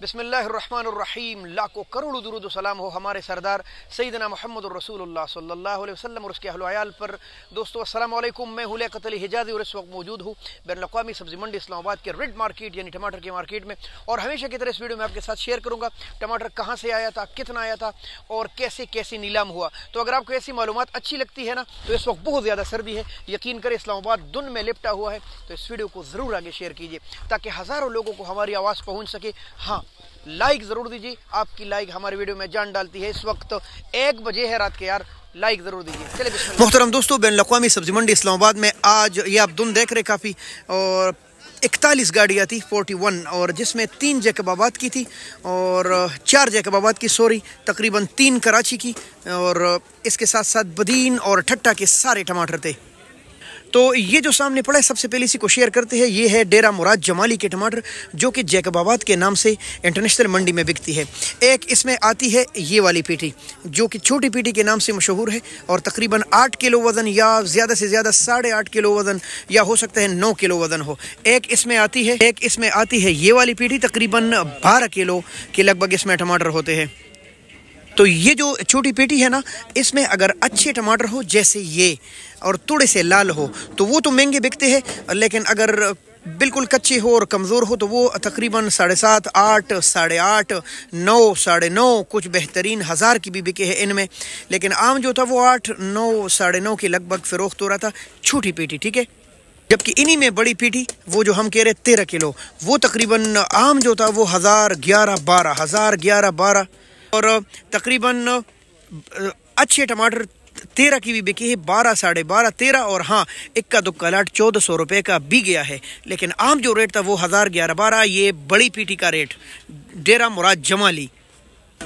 बिसमीम लाखों करोड़ों दुरुद सलाम हो हमारे सरदार सईदना मोहम्मद रसूलुल्लाह सल्लल्लाहु अलैहि वसल्लम और उसके अहल पर दोस्तों असलम मैं हुल कतल हिजाजी और इस वक्त मौजूद हूँ बैन अवी सब्जी मंडी इस्लामाबाद के रेड मार्केट यानी टमाटर के मार्केट में और हमेशा की तरह इस वीडियो में आपके साथ शेयर करूँगा टमाटर कहाँ से आया था कितना आया था और कैसे कैसे नीलाम हुआ तो अगर आपको ऐसी मालूम अच्छी लगती है ना तो इस वक्त बहुत ज़्यादा सर्दी है यकीन करें इस्लामाबाद धुन में लिपटा हुआ है तो इस वीडियो को ज़रूर आगे शेयर कीजिए ताकि हज़ारों लोगों को हमारी आवाज़ पहुँच सके हाँ लाइक ज़रूर दीजिए आपकी लाइक हमारे वीडियो में जान डालती है इस वक्त एक बजे है रात के यार लाइक ज़रूर दीजिए मोहतरम दोस्तों बेन अवी सब्जी मंडी इस्लामाबाद में आज ये आप दुन देख रहे काफ़ी और इकतालीस गाड़ियाँ थी 41 और जिसमें तीन जैकबाबाद की थी और चार जैकबाबाद की सॉरी तकरीबन तीन कराची की और इसके साथ साथ बदीन और ठट्टा के सारे टमाटर थे तो ये जो सामने पड़ा है सबसे पहले इसी को शेयर करते हैं ये है डेरा मुराद जमाली के टमाटर जो कि जैकबाबाद के नाम से इंटरनेशनल मंडी में बिकती है एक इसमें आती है ये वाली पीटी जो कि छोटी पीटी के नाम से मशहूर है और तकरीबन आठ किलो वज़न या ज़्यादा से ज़्यादा साढ़े आठ किलो वज़न या हो सकता है नौ किलो वज़न हो एक इसमें आती है एक इसमें आती है ये वाली पीटी तकरीबन बारह किलो के लगभग इसमें टमाटर होते हैं तो ये जो छोटी पेटी है ना इसमें अगर अच्छे टमाटर हो जैसे ये और थोड़े से लाल हो तो वो तो महंगे बिकते हैं लेकिन अगर बिल्कुल कच्चे हो और कमज़ोर हो तो वो तकरीबन साढ़े सात आठ साढ़े आठ नौ साढ़े नौ कुछ बेहतरीन हज़ार की भी बिके हैं इनमें लेकिन आम जो था वो आठ नौ साढ़े नौ के लगभग फ़रोख्त हो रहा था छोटी पेटी ठीक है जबकि इन्हीं में बड़ी पीटी वो जो हम कह रहे तेरह किलो वो तकरीबन आम जो था वो हज़ार ग्यारह बारह हज़ार ग्यारह बारह और तकरीबन अच्छे टमाटर तेरह की भी बिकी है बारह साढ़े बारह तेरह और हाँ इक्का दुक्का लाट चौदह सौ रुपये का भी गया है लेकिन आम जो रेट था वो हज़ार ग्यारह बारह ये बड़ी पीटी का रेट डेरा मुराद जमाली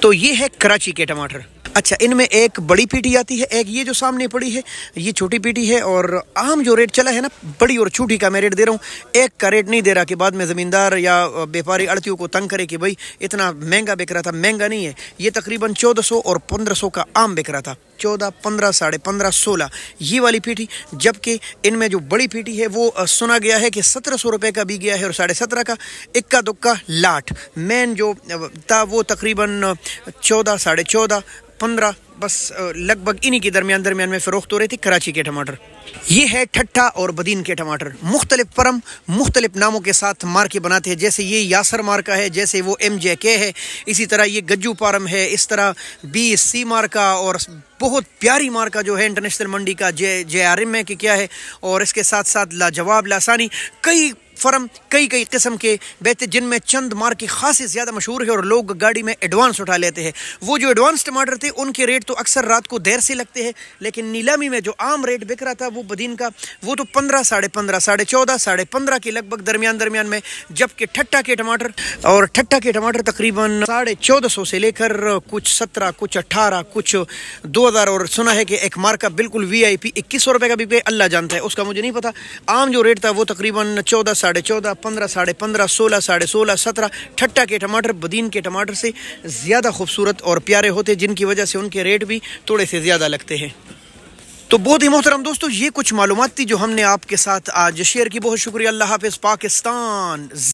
तो ये है कराची के टमाटर अच्छा इनमें एक बड़ी पीटी आती है एक ये जो सामने पड़ी है ये छोटी पीटी है और आम जो रेट चला है ना बड़ी और छोटी का मैं रेट दे रहा हूँ एक का रेट नहीं दे रहा कि बाद में ज़मींदार या व्यापारी अड़तियों को तंग करे कि भाई इतना महंगा बिक रहा था महंगा नहीं है ये तकरीबन चौदह और पंद्रह का आम बिक रहा था चौदह पंद्रह साढ़े पंद्रह सोलह ये वाली पीटी जबकि इनमें जो बड़ी पीटी है वो सुना गया है कि सत्रह सौ रुपये का भी गया है और साढ़े सत्रह का इक्का दुक्का लाठ मेन जो था वो तकरीबन चौदह साढ़े चौदह पंद्रह बस लगभग इन्हीं के दरमियान दरमियान में फ़रोख्त हो रहे थे कराची के टमाटर ये है ठट्ठा और बदीन के टमाटर मुख्तलिफ परम मुख्तलिफ नामों के साथ मार्के बनाते हैं जैसे ये यासर मार्का है जैसे वो एम जे के है इसी तरह ये गज्जू पारम है इस तरह बी सी मार्का और बहुत प्यारी मार्का जो है इंटरनेशनल मंडी का जे जे आर एम है कि क्या है और इसके साथ साथ लाजवाब लासानी कई फर्म कई कई किस्म के बेचते जिनमें चंद मार की खासी ज़्यादा मशहूर है और लोग गाड़ी में एडवांस उठा लेते हैं वो जो एडवांस टमाटर थे उनके रेट तो अक्सर रात को देर से लगते हैं लेकिन नीलामी में जो आम रेट बिक रहा था वो बदीन का वो तो पंद्रह साढ़े पंद्रह साढ़े चौदह साढ़े पंद्रह के लगभग दरमियान दरमियान में जबकि ठट्टा के टमाटर और ठट्टा के टमाटर तकरीबन साढ़े चौदह सौ से लेकर कुछ सत्रह कुछ अट्ठारह कुछ दो हज़ार और सुना है कि एक मार्का बिल्कुल वी आई पी इक्कीस सौ रुपये का भी पे अल्लाह जानता है उसका मुझे नहीं पता आम जो रेट था वो तकरीबन चौदह साढ़े साढ़े चौदह पंद्रह साढ़े पंद्रह सोलह साढ़े सोलह सत्रह ठट्टा के टमाटर बदीन के टमाटर से ज़्यादा खूबसूरत और प्यारे होते जिनकी वजह से उनके रेट भी थोड़े से ज़्यादा लगते हैं तो बहुत ही मोहतरम दोस्तों ये कुछ मालूम थी जो हमने आपके साथ आज शेयर की बहुत शुक्रिया अल्लाह हाफिज़ पाकिस्तान